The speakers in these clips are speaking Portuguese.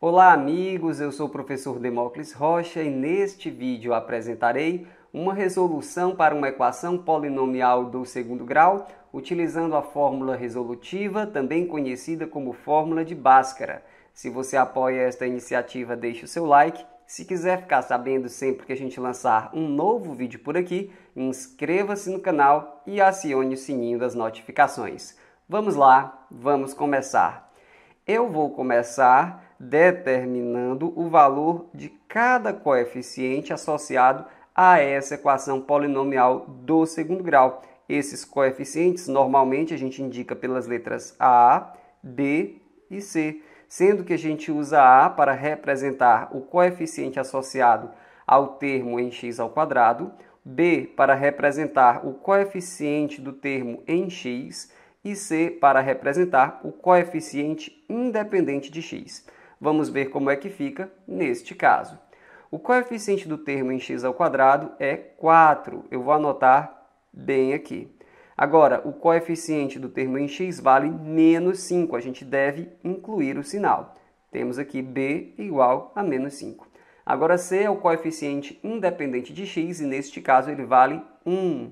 Olá, amigos. Eu sou o professor Demócles Rocha e neste vídeo apresentarei uma resolução para uma equação polinomial do segundo grau utilizando a fórmula resolutiva, também conhecida como fórmula de Bhaskara. Se você apoia esta iniciativa, deixe o seu like. Se quiser ficar sabendo sempre que a gente lançar um novo vídeo por aqui, inscreva-se no canal e acione o sininho das notificações. Vamos lá, vamos começar eu vou começar determinando o valor de cada coeficiente associado a essa equação polinomial do segundo grau. Esses coeficientes normalmente a gente indica pelas letras A, B e C, sendo que a gente usa A para representar o coeficiente associado ao termo em x ao quadrado, B para representar o coeficiente do termo em x e C para representar o coeficiente independente de x. Vamos ver como é que fica neste caso. O coeficiente do termo em x ao quadrado é 4. Eu vou anotar bem aqui. Agora, o coeficiente do termo em x vale menos 5. A gente deve incluir o sinal. Temos aqui b igual a menos 5. Agora, c é o coeficiente independente de x e, neste caso, ele vale 1.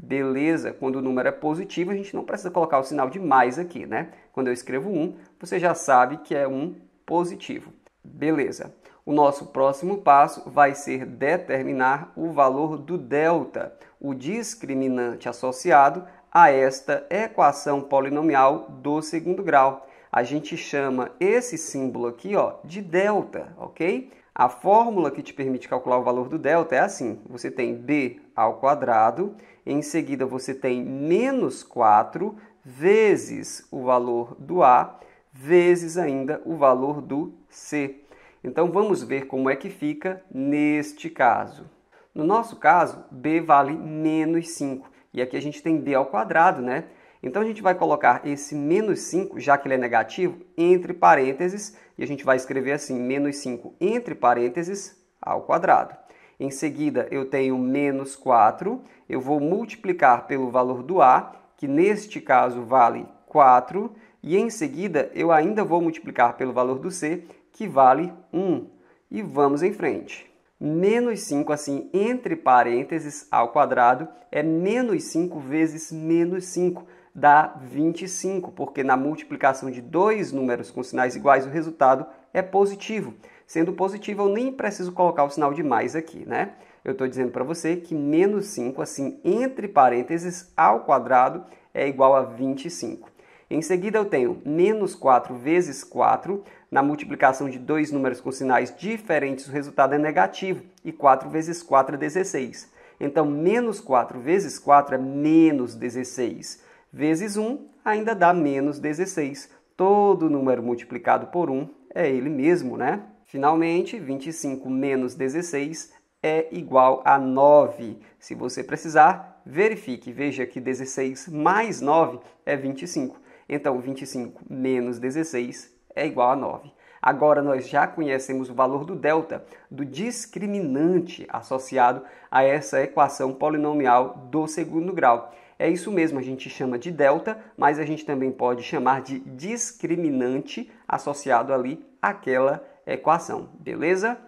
Beleza, quando o número é positivo, a gente não precisa colocar o sinal de mais aqui, né? Quando eu escrevo 1, você já sabe que é um positivo. Beleza. O nosso próximo passo vai ser determinar o valor do delta, o discriminante associado a esta equação polinomial do segundo grau. A gente chama esse símbolo aqui ó, de delta, ok? A fórmula que te permite calcular o valor do delta é assim: você tem b ao quadrado. Em seguida, você tem menos 4 vezes o valor do A, vezes ainda o valor do C. Então, vamos ver como é que fica neste caso. No nosso caso, B vale menos 5. E aqui a gente tem B ao quadrado, né? Então, a gente vai colocar esse menos 5, já que ele é negativo, entre parênteses. E a gente vai escrever assim, menos 5 entre parênteses ao quadrado. Em seguida, eu tenho menos 4, eu vou multiplicar pelo valor do A, que neste caso vale 4, e em seguida eu ainda vou multiplicar pelo valor do C, que vale 1. E vamos em frente. Menos 5, assim, entre parênteses ao quadrado, é menos 5 vezes menos 5, dá 25, porque na multiplicação de dois números com sinais iguais o resultado é positivo. Sendo positivo, eu nem preciso colocar o sinal de mais aqui, né? Eu estou dizendo para você que menos 5, assim, entre parênteses, ao quadrado, é igual a 25. Em seguida, eu tenho menos 4 vezes 4. Na multiplicação de dois números com sinais diferentes, o resultado é negativo. E 4 vezes 4 é 16. Então, menos 4 vezes 4 é menos 16. Vezes 1 ainda dá menos 16. Todo número multiplicado por 1 é ele mesmo, né? Finalmente, 25 menos 16 é igual a 9. Se você precisar, verifique. Veja que 16 mais 9 é 25. Então, 25 menos 16 é igual a 9. Agora, nós já conhecemos o valor do delta, do discriminante associado a essa equação polinomial do segundo grau. É isso mesmo, a gente chama de delta, mas a gente também pode chamar de discriminante associado ali àquela equação equação, beleza?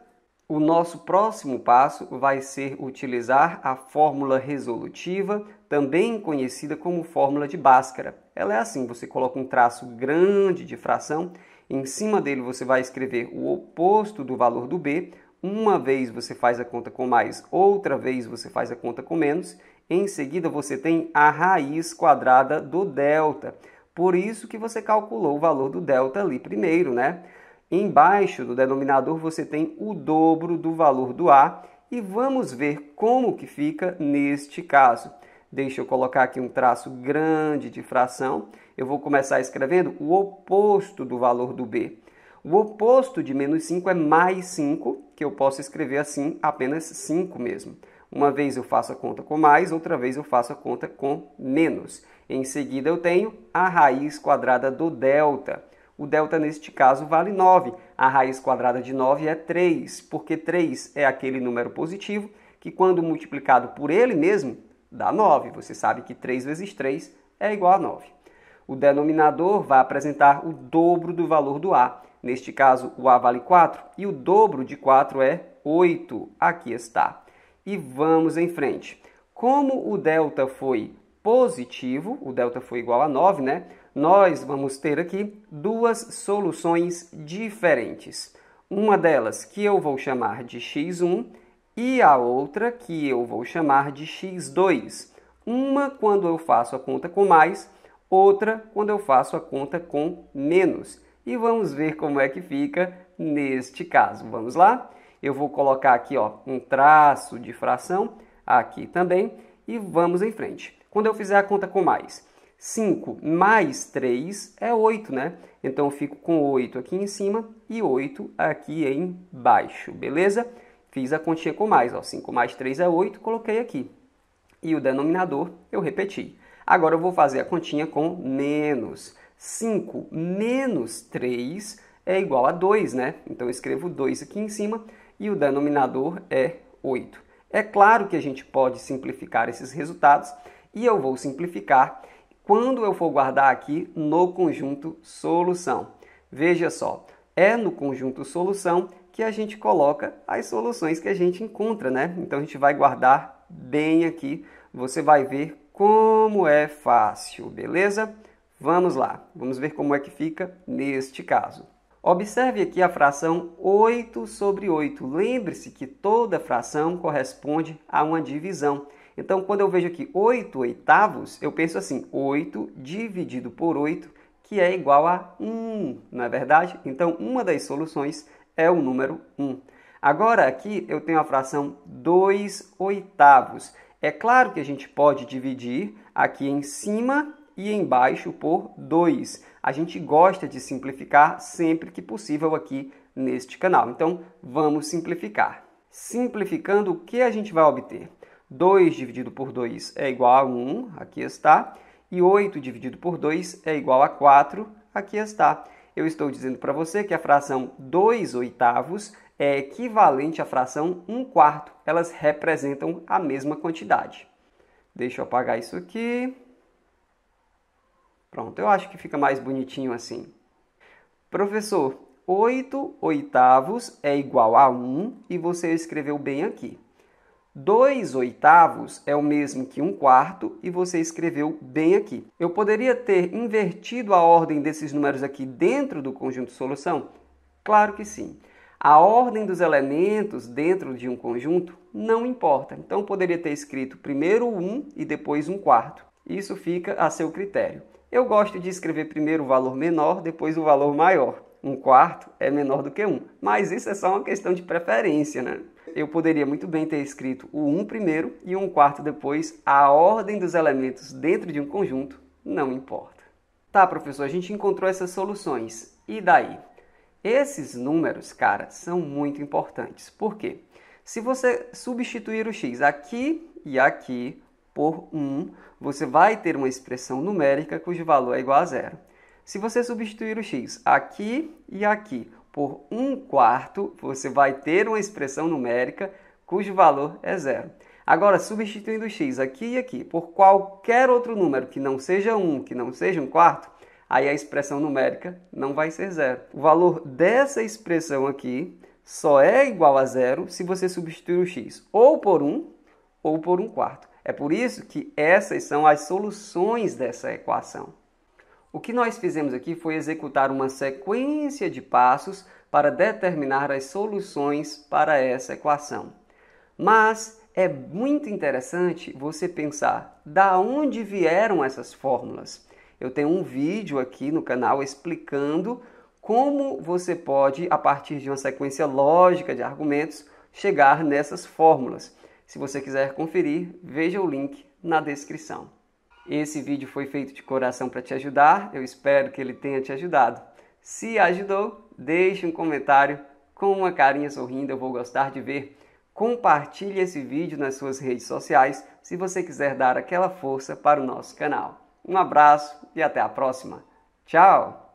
O nosso próximo passo vai ser utilizar a fórmula resolutiva, também conhecida como fórmula de Bhaskara. Ela é assim, você coloca um traço grande de fração, em cima dele você vai escrever o oposto do valor do b, uma vez você faz a conta com mais, outra vez você faz a conta com menos, em seguida você tem a raiz quadrada do delta. Por isso que você calculou o valor do delta ali primeiro, né? Embaixo do denominador você tem o dobro do valor do A e vamos ver como que fica neste caso. Deixa eu colocar aqui um traço grande de fração. Eu vou começar escrevendo o oposto do valor do B. O oposto de menos 5 é mais 5, que eu posso escrever assim, apenas 5 mesmo. Uma vez eu faço a conta com mais, outra vez eu faço a conta com menos. Em seguida eu tenho a raiz quadrada do delta. O delta, neste caso, vale 9. A raiz quadrada de 9 é 3, porque 3 é aquele número positivo que, quando multiplicado por ele mesmo, dá 9. Você sabe que 3 vezes 3 é igual a 9. O denominador vai apresentar o dobro do valor do A. Neste caso, o A vale 4 e o dobro de 4 é 8. Aqui está. E vamos em frente. Como o delta foi positivo, o delta foi igual a 9, né? nós vamos ter aqui duas soluções diferentes. Uma delas que eu vou chamar de x1 e a outra que eu vou chamar de x2. Uma quando eu faço a conta com mais, outra quando eu faço a conta com menos. E vamos ver como é que fica neste caso. Vamos lá? Eu vou colocar aqui ó, um traço de fração, aqui também, e vamos em frente. Quando eu fizer a conta com mais, 5 mais 3 é 8, né? Então eu fico com 8 aqui em cima e 8 aqui embaixo, beleza? Fiz a continha com mais, ó, 5 mais 3 é 8, coloquei aqui. E o denominador eu repeti. Agora eu vou fazer a continha com menos. 5 menos 3 é igual a 2, né? Então eu escrevo 2 aqui em cima e o denominador é 8. É claro que a gente pode simplificar esses resultados e eu vou simplificar quando eu for guardar aqui no conjunto solução. Veja só, é no conjunto solução que a gente coloca as soluções que a gente encontra, né? Então a gente vai guardar bem aqui, você vai ver como é fácil, beleza? Vamos lá, vamos ver como é que fica neste caso. Observe aqui a fração 8 sobre 8. Lembre-se que toda fração corresponde a uma divisão. Então, quando eu vejo aqui 8 oitavos, eu penso assim: 8 dividido por 8, que é igual a 1, não é verdade? Então, uma das soluções é o número 1. Agora, aqui eu tenho a fração 2 oitavos. É claro que a gente pode dividir aqui em cima e embaixo por 2. A gente gosta de simplificar sempre que possível aqui neste canal. Então, vamos simplificar. Simplificando, o que a gente vai obter? 2 dividido por 2 é igual a 1, aqui está. E 8 dividido por 2 é igual a 4, aqui está. Eu estou dizendo para você que a fração 2 oitavos é equivalente à fração 1 quarto. Elas representam a mesma quantidade. Deixa eu apagar isso aqui. Pronto, eu acho que fica mais bonitinho assim. Professor, 8 oitavos é igual a 1 e você escreveu bem aqui. 2 oitavos é o mesmo que 1 um quarto e você escreveu bem aqui. Eu poderia ter invertido a ordem desses números aqui dentro do conjunto solução? Claro que sim. A ordem dos elementos dentro de um conjunto não importa. Então poderia ter escrito primeiro 1 um e depois 1 um quarto. Isso fica a seu critério. Eu gosto de escrever primeiro o valor menor, depois o valor maior. Um quarto é menor do que um, mas isso é só uma questão de preferência, né? eu poderia muito bem ter escrito o 1 um primeiro e um quarto depois, a ordem dos elementos dentro de um conjunto não importa. Tá, professor, a gente encontrou essas soluções. E daí? Esses números, cara, são muito importantes. Por quê? Se você substituir o x aqui e aqui por 1, você vai ter uma expressão numérica cujo valor é igual a zero. Se você substituir o x aqui e aqui por 1 quarto, você vai ter uma expressão numérica cujo valor é zero. Agora, substituindo x aqui e aqui por qualquer outro número que não seja 1, que não seja um quarto, aí a expressão numérica não vai ser zero. O valor dessa expressão aqui só é igual a zero se você substituir o x ou por 1 ou por 1 quarto. É por isso que essas são as soluções dessa equação. O que nós fizemos aqui foi executar uma sequência de passos para determinar as soluções para essa equação. Mas é muito interessante você pensar da onde vieram essas fórmulas. Eu tenho um vídeo aqui no canal explicando como você pode, a partir de uma sequência lógica de argumentos, chegar nessas fórmulas. Se você quiser conferir, veja o link na descrição. Esse vídeo foi feito de coração para te ajudar, eu espero que ele tenha te ajudado. Se ajudou, deixe um comentário com uma carinha sorrindo, eu vou gostar de ver. Compartilhe esse vídeo nas suas redes sociais se você quiser dar aquela força para o nosso canal. Um abraço e até a próxima. Tchau!